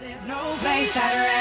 There's no place I'd rather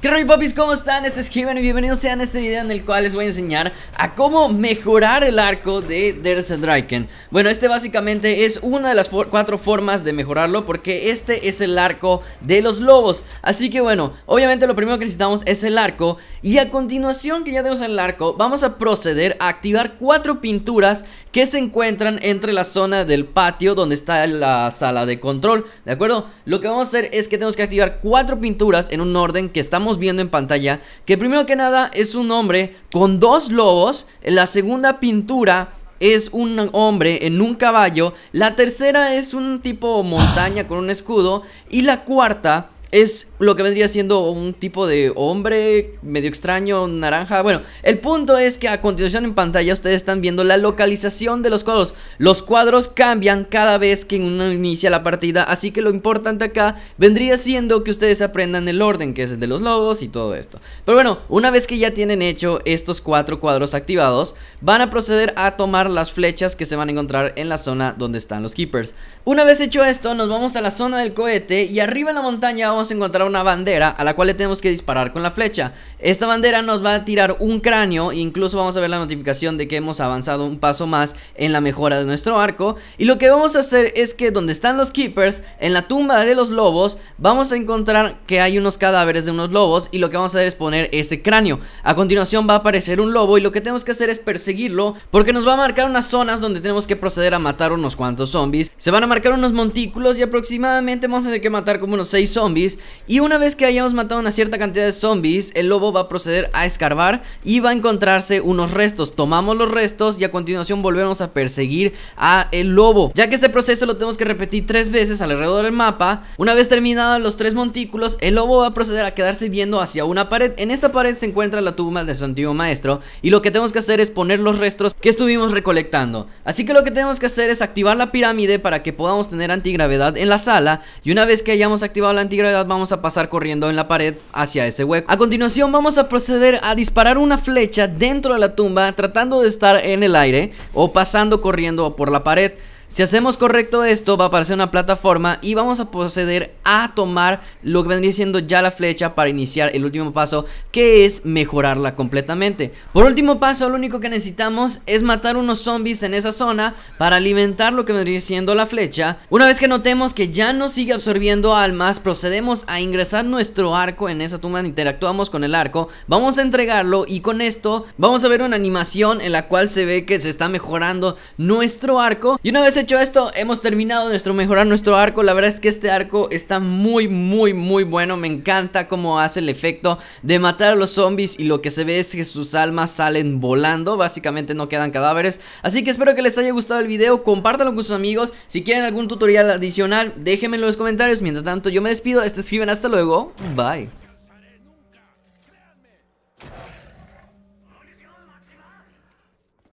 ¿Qué rollo papis? ¿Cómo están? Este es Kevin y bienvenidos sean a este video en el cual les voy a enseñar a cómo mejorar el arco de Draiken. Bueno, este básicamente es una de las cuatro formas de mejorarlo porque este es el arco de los lobos. Así que bueno, obviamente lo primero que necesitamos es el arco y a continuación que ya tenemos el arco vamos a proceder a activar cuatro pinturas que se encuentran entre la zona del patio donde está la sala de control, ¿de acuerdo? Lo que vamos a hacer es que tenemos que activar cuatro pinturas en un orden que estamos viendo en pantalla, que primero que nada es un hombre con dos lobos, la segunda pintura es un hombre en un caballo, la tercera es un tipo montaña con un escudo y la cuarta es lo que vendría siendo un tipo de hombre medio extraño, naranja. Bueno, el punto es que a continuación en pantalla ustedes están viendo la localización de los cuadros. Los cuadros cambian cada vez que uno inicia la partida, así que lo importante acá vendría siendo que ustedes aprendan el orden, que es el de los lobos y todo esto. Pero bueno, una vez que ya tienen hecho estos cuatro cuadros activados, van a proceder a tomar las flechas que se van a encontrar en la zona donde están los keepers. Una vez hecho esto, nos vamos a la zona del cohete y arriba en la montaña vamos a encontrar una bandera a la cual le tenemos que disparar con la flecha. Esta bandera nos va a tirar un cráneo, e incluso vamos a ver la notificación de que hemos avanzado un paso más en la mejora de nuestro arco. Y lo que vamos a hacer es que donde están los keepers, en la tumba de los lobos, vamos a encontrar que hay unos cadáveres de unos lobos y lo que vamos a hacer es poner ese cráneo. A continuación va a aparecer un lobo y lo que tenemos que hacer es perseguirlo porque nos va a marcar unas zonas donde tenemos que proceder a matar unos cuantos zombies se van a marcar unos montículos y aproximadamente vamos a tener que matar como unos 6 zombies. Y una vez que hayamos matado una cierta cantidad de zombies, el lobo va a proceder a escarbar y va a encontrarse unos restos. Tomamos los restos y a continuación volvemos a perseguir a el lobo. Ya que este proceso lo tenemos que repetir tres veces alrededor del mapa. Una vez terminados los 3 montículos, el lobo va a proceder a quedarse viendo hacia una pared. En esta pared se encuentra la tumba de su antiguo maestro. Y lo que tenemos que hacer es poner los restos que estuvimos recolectando. Así que lo que tenemos que hacer es activar la pirámide para que podamos tener antigravedad en la sala y una vez que hayamos activado la antigravedad vamos a pasar corriendo en la pared hacia ese hueco. A continuación vamos a proceder a disparar una flecha dentro de la tumba tratando de estar en el aire o pasando corriendo por la pared. Si hacemos correcto esto, va a aparecer una plataforma y vamos a proceder a tomar lo que vendría siendo ya la flecha para iniciar el último paso, que es mejorarla completamente. Por último paso, lo único que necesitamos es matar unos zombies en esa zona para alimentar lo que vendría siendo la flecha. Una vez que notemos que ya no sigue absorbiendo almas, procedemos a ingresar nuestro arco en esa tumba, interactuamos con el arco, vamos a entregarlo y con esto vamos a ver una animación en la cual se ve que se está mejorando nuestro arco y una vez hecho esto, hemos terminado nuestro mejorar nuestro arco. La verdad es que este arco está muy, muy, muy bueno. Me encanta como hace el efecto de matar a los zombies y lo que se ve es que sus almas salen volando. Básicamente no quedan cadáveres. Así que espero que les haya gustado el video. Compártanlo con sus amigos. Si quieren algún tutorial adicional, déjenme en los comentarios. Mientras tanto, yo me despido. Este escriben hasta luego. Bye.